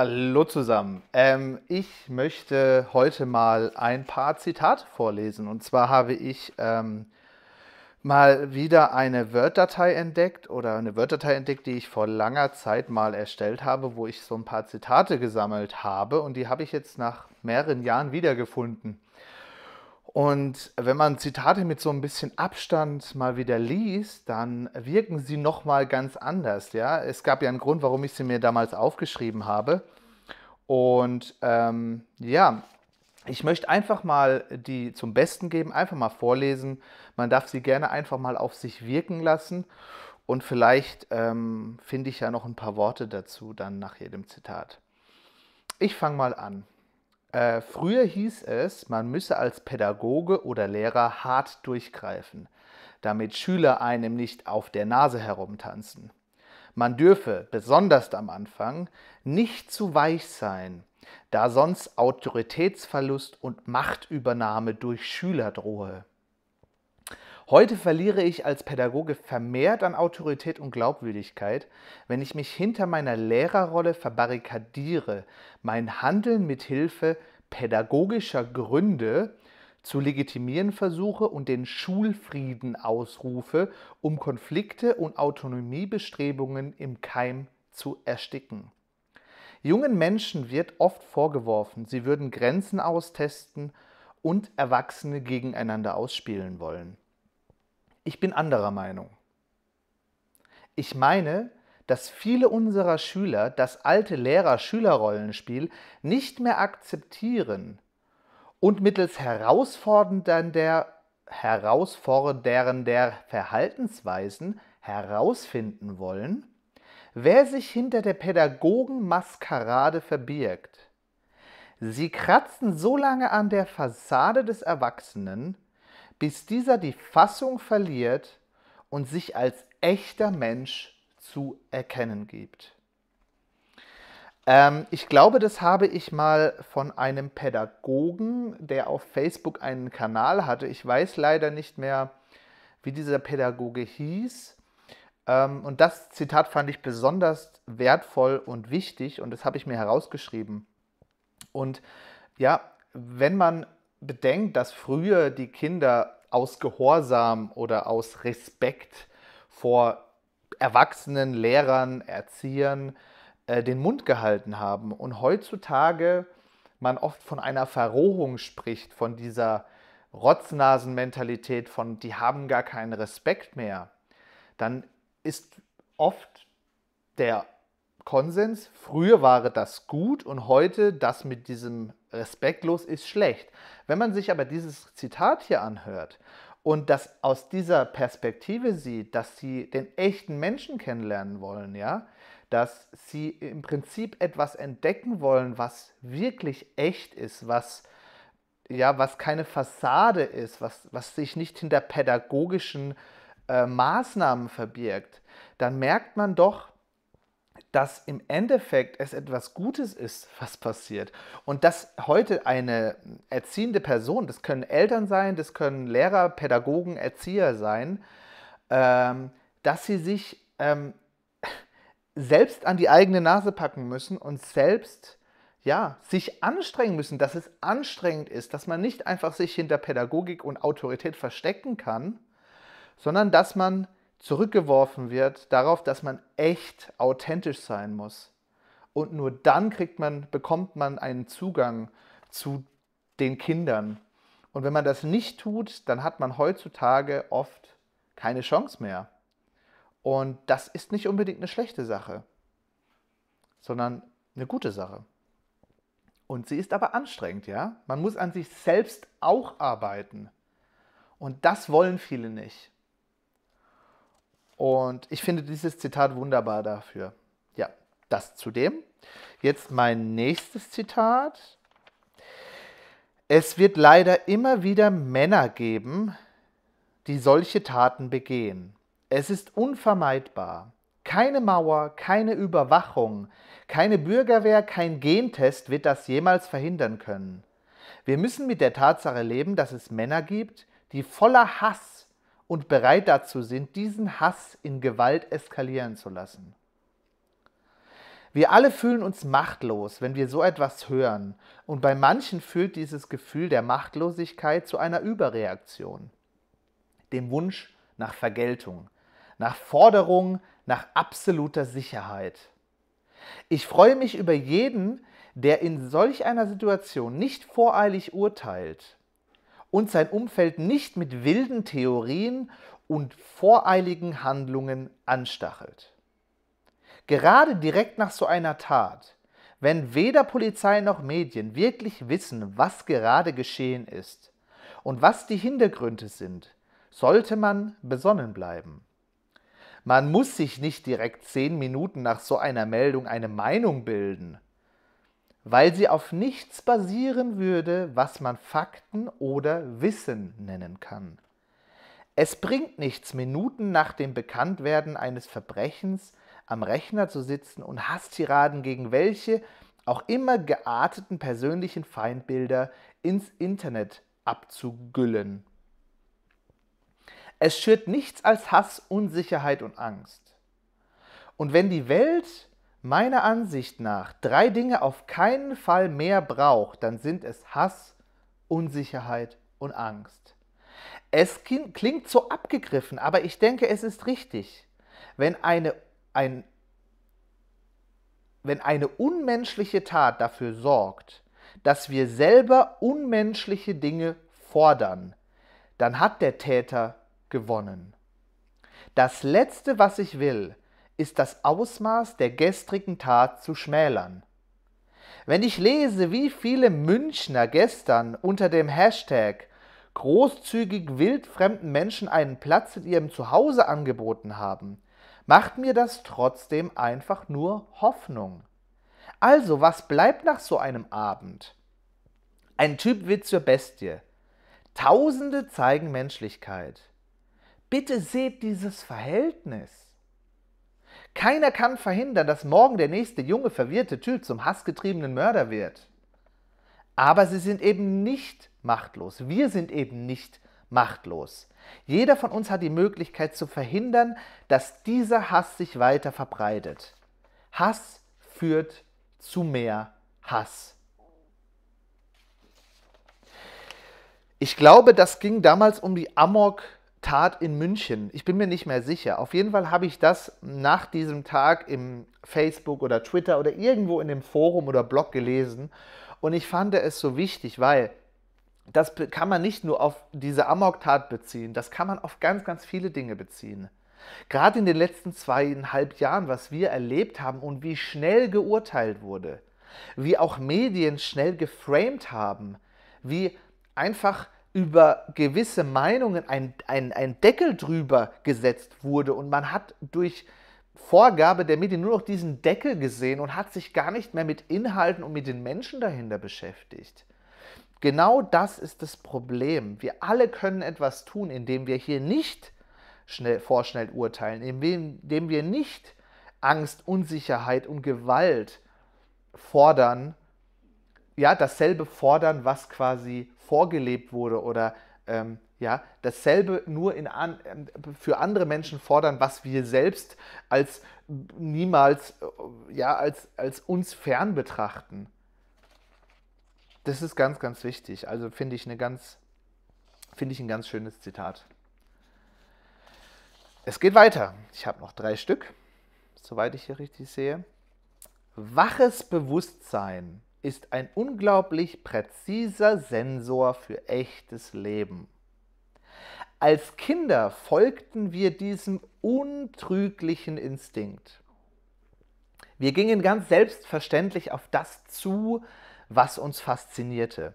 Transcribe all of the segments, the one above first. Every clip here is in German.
Hallo zusammen. Ähm, ich möchte heute mal ein paar Zitate vorlesen. Und zwar habe ich ähm, mal wieder eine Word-Datei entdeckt oder eine Word-Datei entdeckt, die ich vor langer Zeit mal erstellt habe, wo ich so ein paar Zitate gesammelt habe. Und die habe ich jetzt nach mehreren Jahren wiedergefunden. Und wenn man Zitate mit so ein bisschen Abstand mal wieder liest, dann wirken sie noch mal ganz anders. Ja, es gab ja einen Grund, warum ich sie mir damals aufgeschrieben habe. Und ähm, ja, ich möchte einfach mal die zum Besten geben, einfach mal vorlesen. Man darf sie gerne einfach mal auf sich wirken lassen. Und vielleicht ähm, finde ich ja noch ein paar Worte dazu dann nach jedem Zitat. Ich fange mal an. Äh, früher hieß es, man müsse als Pädagoge oder Lehrer hart durchgreifen, damit Schüler einem nicht auf der Nase herumtanzen. Man dürfe, besonders am Anfang, nicht zu weich sein, da sonst Autoritätsverlust und Machtübernahme durch Schüler drohe. Heute verliere ich als Pädagoge vermehrt an Autorität und Glaubwürdigkeit, wenn ich mich hinter meiner Lehrerrolle verbarrikadiere, mein Handeln mit Hilfe pädagogischer Gründe zu legitimieren versuche und den Schulfrieden ausrufe, um Konflikte und Autonomiebestrebungen im Keim zu ersticken. Jungen Menschen wird oft vorgeworfen, sie würden Grenzen austesten und Erwachsene gegeneinander ausspielen wollen. Ich bin anderer Meinung. Ich meine, dass viele unserer Schüler das alte Lehrer-Schüler-Rollenspiel nicht mehr akzeptieren und mittels herausfordernder, herausfordernder Verhaltensweisen herausfinden wollen, wer sich hinter der Pädagogenmaskerade verbirgt. Sie kratzen so lange an der Fassade des Erwachsenen, bis dieser die Fassung verliert und sich als echter Mensch zu erkennen gibt. Ähm, ich glaube, das habe ich mal von einem Pädagogen, der auf Facebook einen Kanal hatte. Ich weiß leider nicht mehr, wie dieser Pädagoge hieß. Ähm, und das Zitat fand ich besonders wertvoll und wichtig und das habe ich mir herausgeschrieben. Und ja, wenn man bedenkt, dass früher die Kinder aus Gehorsam oder aus Respekt vor Erwachsenen, Lehrern, Erziehern äh, den Mund gehalten haben und heutzutage man oft von einer Verrohung spricht, von dieser Rotznasenmentalität, von die haben gar keinen Respekt mehr, dann ist oft der Konsens, früher war das gut und heute das mit diesem respektlos ist schlecht. Wenn man sich aber dieses Zitat hier anhört und das aus dieser Perspektive sieht, dass sie den echten Menschen kennenlernen wollen, ja, dass sie im Prinzip etwas entdecken wollen, was wirklich echt ist, was ja, was keine Fassade ist, was, was sich nicht hinter pädagogischen äh, Maßnahmen verbirgt, dann merkt man doch, dass im Endeffekt es etwas Gutes ist, was passiert. Und dass heute eine erziehende Person, das können Eltern sein, das können Lehrer, Pädagogen, Erzieher sein, ähm, dass sie sich ähm, selbst an die eigene Nase packen müssen und selbst ja, sich anstrengen müssen, dass es anstrengend ist, dass man nicht einfach sich hinter Pädagogik und Autorität verstecken kann, sondern dass man zurückgeworfen wird darauf, dass man echt authentisch sein muss. Und nur dann kriegt man, bekommt man einen Zugang zu den Kindern. Und wenn man das nicht tut, dann hat man heutzutage oft keine Chance mehr. Und das ist nicht unbedingt eine schlechte Sache, sondern eine gute Sache. Und sie ist aber anstrengend, ja? Man muss an sich selbst auch arbeiten. Und das wollen viele nicht. Und ich finde dieses Zitat wunderbar dafür. Ja, das zudem. Jetzt mein nächstes Zitat. Es wird leider immer wieder Männer geben, die solche Taten begehen. Es ist unvermeidbar. Keine Mauer, keine Überwachung, keine Bürgerwehr, kein Gentest wird das jemals verhindern können. Wir müssen mit der Tatsache leben, dass es Männer gibt, die voller Hass und bereit dazu sind, diesen Hass in Gewalt eskalieren zu lassen. Wir alle fühlen uns machtlos, wenn wir so etwas hören, und bei manchen führt dieses Gefühl der Machtlosigkeit zu einer Überreaktion, dem Wunsch nach Vergeltung, nach Forderung, nach absoluter Sicherheit. Ich freue mich über jeden, der in solch einer Situation nicht voreilig urteilt, und sein Umfeld nicht mit wilden Theorien und voreiligen Handlungen anstachelt. Gerade direkt nach so einer Tat, wenn weder Polizei noch Medien wirklich wissen, was gerade geschehen ist und was die Hintergründe sind, sollte man besonnen bleiben. Man muss sich nicht direkt zehn Minuten nach so einer Meldung eine Meinung bilden weil sie auf nichts basieren würde, was man Fakten oder Wissen nennen kann. Es bringt nichts, Minuten nach dem Bekanntwerden eines Verbrechens am Rechner zu sitzen und Hasstiraden gegen welche auch immer gearteten persönlichen Feindbilder ins Internet abzugüllen. Es schürt nichts als Hass, Unsicherheit und Angst. Und wenn die Welt meiner Ansicht nach drei Dinge auf keinen Fall mehr braucht, dann sind es Hass, Unsicherheit und Angst. Es klingt so abgegriffen, aber ich denke, es ist richtig. Wenn eine, ein, wenn eine unmenschliche Tat dafür sorgt, dass wir selber unmenschliche Dinge fordern, dann hat der Täter gewonnen. Das Letzte, was ich will, ist das Ausmaß der gestrigen Tat zu schmälern. Wenn ich lese, wie viele Münchner gestern unter dem Hashtag großzügig wildfremden Menschen einen Platz in ihrem Zuhause angeboten haben, macht mir das trotzdem einfach nur Hoffnung. Also, was bleibt nach so einem Abend? Ein Typ wird zur Bestie. Tausende zeigen Menschlichkeit. Bitte seht dieses Verhältnis. Keiner kann verhindern, dass morgen der nächste junge, verwirrte Typ zum hassgetriebenen Mörder wird. Aber sie sind eben nicht machtlos. Wir sind eben nicht machtlos. Jeder von uns hat die Möglichkeit zu verhindern, dass dieser Hass sich weiter verbreitet. Hass führt zu mehr Hass. Ich glaube, das ging damals um die Amok- Tat in München. Ich bin mir nicht mehr sicher. Auf jeden Fall habe ich das nach diesem Tag im Facebook oder Twitter oder irgendwo in dem Forum oder Blog gelesen. Und ich fand es so wichtig, weil das kann man nicht nur auf diese Amok-Tat beziehen, das kann man auf ganz, ganz viele Dinge beziehen. Gerade in den letzten zweieinhalb Jahren, was wir erlebt haben und wie schnell geurteilt wurde, wie auch Medien schnell geframed haben, wie einfach über gewisse Meinungen ein, ein, ein Deckel drüber gesetzt wurde und man hat durch Vorgabe der Medien nur noch diesen Deckel gesehen und hat sich gar nicht mehr mit Inhalten und mit den Menschen dahinter beschäftigt. Genau das ist das Problem. Wir alle können etwas tun, indem wir hier nicht schnell, vorschnell urteilen, indem, wir nicht Angst, Unsicherheit und Gewalt fordern, ja, dasselbe fordern, was quasi vorgelebt wurde oder ähm, ja, dasselbe nur in an, für andere Menschen fordern, was wir selbst als niemals, äh, ja, als, als uns fern betrachten. Das ist ganz, ganz wichtig. Also finde ich eine finde ich ein ganz schönes Zitat. Es geht weiter. Ich habe noch drei Stück, soweit ich hier richtig sehe. Waches Bewusstsein ist ein unglaublich präziser Sensor für echtes Leben. Als Kinder folgten wir diesem untrüglichen Instinkt. Wir gingen ganz selbstverständlich auf das zu, was uns faszinierte.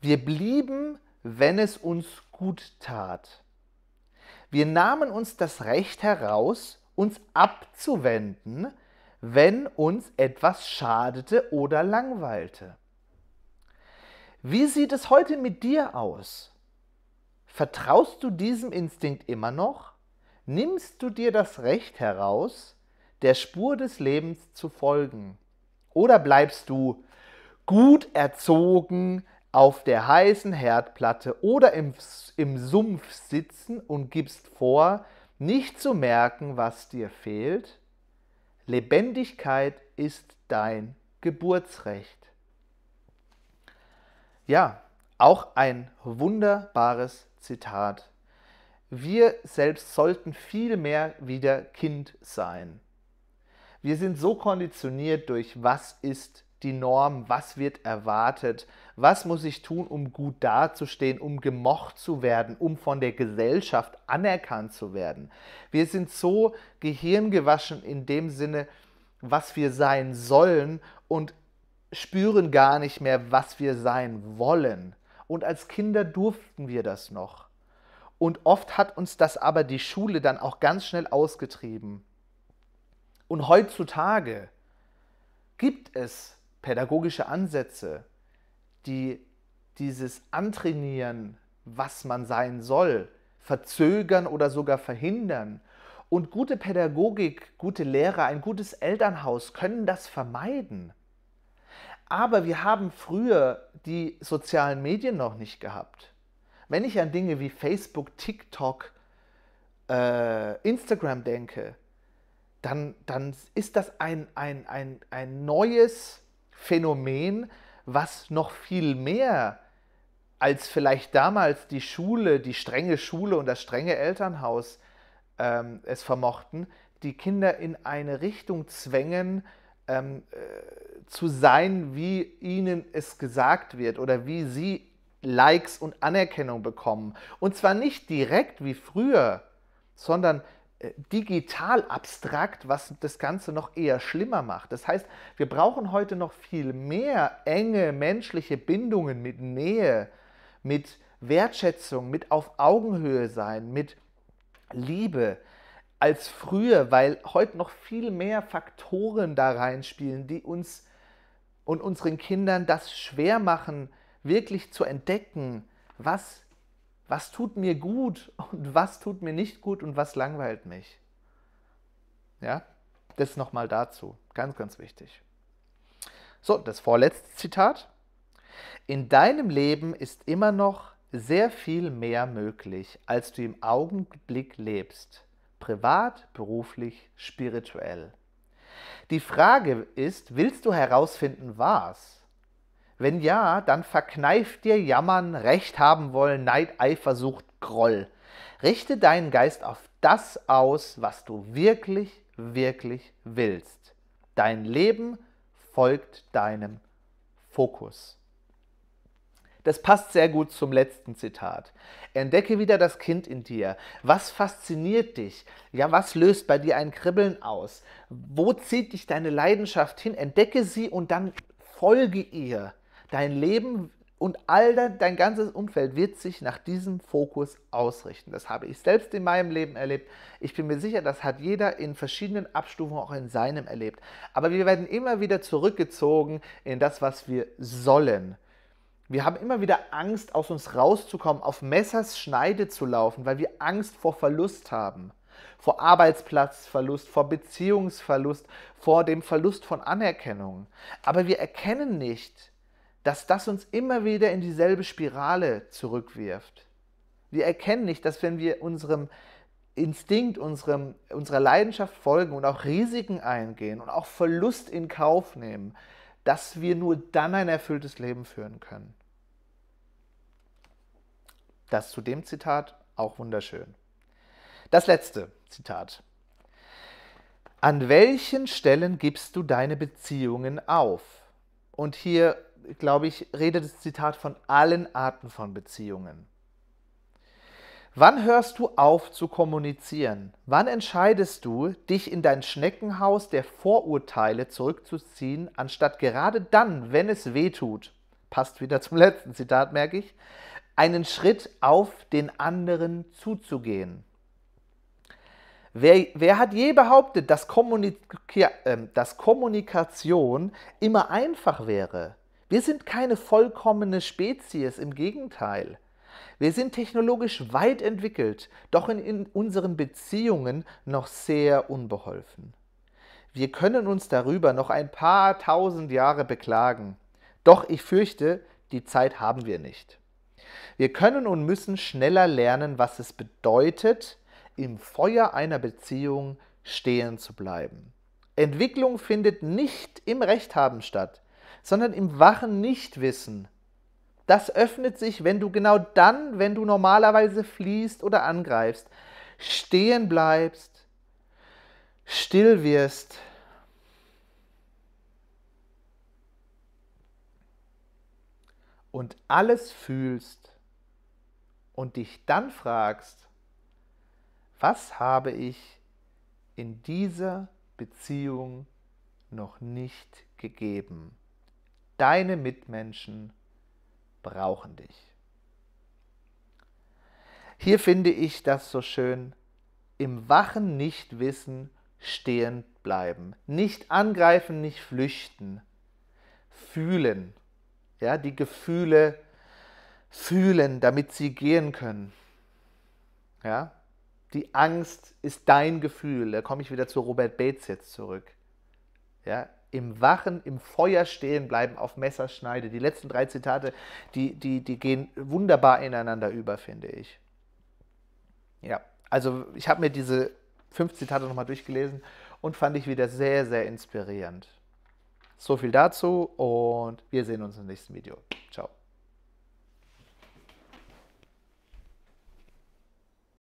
Wir blieben, wenn es uns gut tat. Wir nahmen uns das Recht heraus, uns abzuwenden, wenn uns etwas schadete oder langweilte. Wie sieht es heute mit dir aus? Vertraust du diesem Instinkt immer noch? Nimmst du dir das Recht heraus, der Spur des Lebens zu folgen? Oder bleibst du gut erzogen auf der heißen Herdplatte oder im, im Sumpf sitzen und gibst vor, nicht zu merken, was dir fehlt? Lebendigkeit ist dein Geburtsrecht. Ja, auch ein wunderbares Zitat. Wir selbst sollten viel mehr wieder Kind sein. Wir sind so konditioniert durch was ist die Norm, was wird erwartet, was muss ich tun, um gut dazustehen, um gemocht zu werden, um von der Gesellschaft anerkannt zu werden. Wir sind so gehirngewaschen in dem Sinne, was wir sein sollen und spüren gar nicht mehr, was wir sein wollen. Und als Kinder durften wir das noch. Und oft hat uns das aber die Schule dann auch ganz schnell ausgetrieben. Und heutzutage gibt es pädagogische Ansätze, die dieses Antrainieren, was man sein soll, verzögern oder sogar verhindern. Und gute Pädagogik, gute Lehrer, ein gutes Elternhaus können das vermeiden. Aber wir haben früher die sozialen Medien noch nicht gehabt. Wenn ich an Dinge wie Facebook, TikTok, äh, Instagram denke, dann, dann ist das ein, ein, ein, ein neues Phänomen, was noch viel mehr als vielleicht damals die Schule, die strenge Schule und das strenge Elternhaus ähm, es vermochten, die Kinder in eine Richtung zwängen, ähm, äh, zu sein, wie ihnen es gesagt wird oder wie sie Likes und Anerkennung bekommen. Und zwar nicht direkt wie früher, sondern äh, digital abstrakt, was das Ganze noch eher schlimmer macht. Das heißt, wir brauchen heute noch viel mehr enge menschliche Bindungen mit Nähe, mit Wertschätzung, mit auf Augenhöhe sein, mit Liebe als früher, weil heute noch viel mehr Faktoren da reinspielen, die uns und unseren Kindern das schwer machen, wirklich zu entdecken, was was tut mir gut und was tut mir nicht gut und was langweilt mich. Ja, das nochmal dazu. Ganz, ganz wichtig. So, das vorletzte Zitat. In deinem Leben ist immer noch sehr viel mehr möglich, als du im Augenblick lebst. Privat, beruflich, spirituell. Die Frage ist, willst du herausfinden, was? Wenn ja, dann verkneift dir Jammern, Recht haben wollen, Neid, Eifersucht, Groll. Richte deinen Geist auf das aus, was du wirklich, wirklich willst. Dein Leben folgt deinem Fokus. Das passt sehr gut zum letzten Zitat. Entdecke wieder das Kind in dir. Was fasziniert dich? Ja, was löst bei dir ein Kribbeln aus? Wo zieht dich deine Leidenschaft hin? Entdecke sie und dann folge ihr. Dein Leben und all dein, dein ganzes Umfeld wird sich nach diesem Fokus ausrichten. Das habe ich selbst in meinem Leben erlebt. Ich bin mir sicher, das hat jeder in verschiedenen Abstufungen auch in seinem erlebt. Aber wir werden immer wieder zurückgezogen in das, was wir sollen. Wir haben immer wieder Angst, aus uns rauszukommen, auf Messers Schneide zu laufen, weil wir Angst vor Verlust haben. Vor Arbeitsplatzverlust, vor Beziehungsverlust, vor dem Verlust von Anerkennung. Aber wir erkennen nicht, dass das uns immer wieder in dieselbe Spirale zurückwirft. Wir erkennen nicht, dass wenn wir unserem Instinkt, unserem, unserer Leidenschaft folgen und auch Risiken eingehen und auch Verlust in Kauf nehmen, dass wir nur dann ein erfülltes Leben führen können. Das zu dem Zitat auch wunderschön. Das letzte Zitat. An welchen Stellen gibst du deine Beziehungen auf? Und hier glaube ich, redet das Zitat von allen Arten von Beziehungen. Wann hörst du auf zu kommunizieren? Wann entscheidest du, dich in dein Schneckenhaus der Vorurteile zurückzuziehen, anstatt gerade dann, wenn es weh tut, passt wieder zum letzten Zitat, merke ich, einen Schritt auf den anderen zuzugehen? Wer, wer hat je behauptet, dass, Kommunik äh, dass Kommunikation immer einfach wäre? Wir sind keine vollkommene Spezies, im Gegenteil. Wir sind technologisch weit entwickelt, doch in, in unseren Beziehungen noch sehr unbeholfen. Wir können uns darüber noch ein paar tausend Jahre beklagen, doch ich fürchte, die Zeit haben wir nicht. Wir können und müssen schneller lernen, was es bedeutet, im Feuer einer Beziehung stehen zu bleiben. Entwicklung findet nicht im Rechthaben statt sondern im wachen Nichtwissen. Das öffnet sich, wenn du genau dann, wenn du normalerweise fließt oder angreifst, stehen bleibst, still wirst. Und alles fühlst und dich dann fragst, was habe ich in dieser Beziehung noch nicht gegeben? Deine Mitmenschen brauchen dich. Hier finde ich das so schön. Im wachen nicht wissen, stehen bleiben. Nicht angreifen, nicht flüchten. Fühlen. Ja, die Gefühle fühlen, damit sie gehen können. Ja? Die Angst ist dein Gefühl. Da komme ich wieder zu Robert Bates jetzt zurück. Ja? im Wachen, im Feuer stehen bleiben, auf Messerschneide. Die letzten drei Zitate, die, die, die gehen wunderbar ineinander über, finde ich. Ja, also ich habe mir diese fünf Zitate nochmal durchgelesen und fand ich wieder sehr, sehr inspirierend. So viel dazu und wir sehen uns im nächsten Video. Ciao.